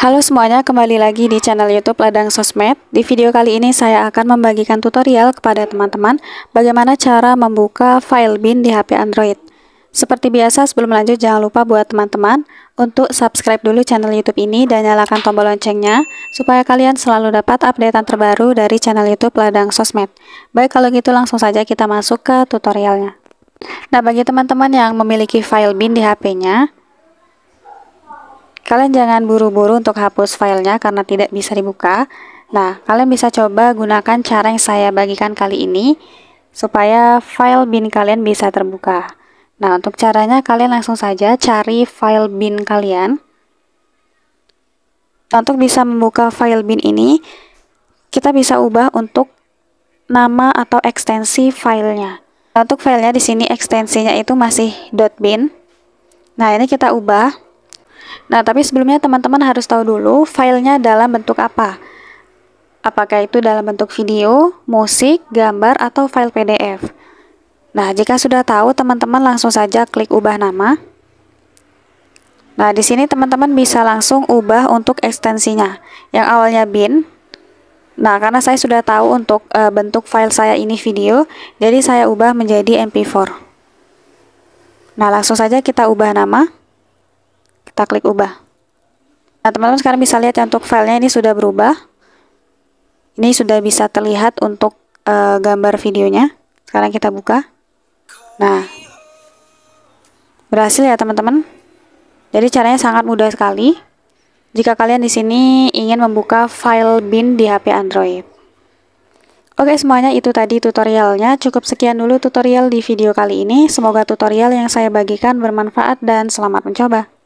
Halo semuanya, kembali lagi di channel YouTube Ladang Sosmed. Di video kali ini saya akan membagikan tutorial kepada teman-teman bagaimana cara membuka file bin di HP Android. Seperti biasa, sebelum lanjut jangan lupa buat teman-teman untuk subscribe dulu channel YouTube ini dan nyalakan tombol loncengnya supaya kalian selalu dapat updatean terbaru dari channel YouTube Ladang Sosmed. Baik, kalau gitu langsung saja kita masuk ke tutorialnya. Nah, bagi teman-teman yang memiliki file bin di HP-nya, Kalian jangan buru-buru untuk hapus filenya karena tidak bisa dibuka. Nah, kalian bisa coba gunakan cara yang saya bagikan kali ini supaya file bin kalian bisa terbuka. Nah, untuk caranya kalian langsung saja cari file bin kalian. Untuk bisa membuka file bin ini, kita bisa ubah untuk nama atau ekstensi filenya. Untuk filenya di sini ekstensinya itu masih .bin. Nah, ini kita ubah Nah, tapi sebelumnya teman-teman harus tahu dulu filenya dalam bentuk apa. Apakah itu dalam bentuk video, musik, gambar, atau file PDF. Nah, jika sudah tahu, teman-teman langsung saja klik ubah nama. Nah, di sini teman-teman bisa langsung ubah untuk ekstensinya. Yang awalnya bin. Nah, karena saya sudah tahu untuk e, bentuk file saya ini video, jadi saya ubah menjadi MP4. Nah, langsung saja kita ubah nama kita klik ubah nah teman-teman sekarang bisa lihat ya untuk filenya ini sudah berubah ini sudah bisa terlihat untuk uh, gambar videonya sekarang kita buka nah berhasil ya teman-teman jadi caranya sangat mudah sekali jika kalian di sini ingin membuka file bin di HP Android Oke semuanya itu tadi tutorialnya, cukup sekian dulu tutorial di video kali ini, semoga tutorial yang saya bagikan bermanfaat dan selamat mencoba.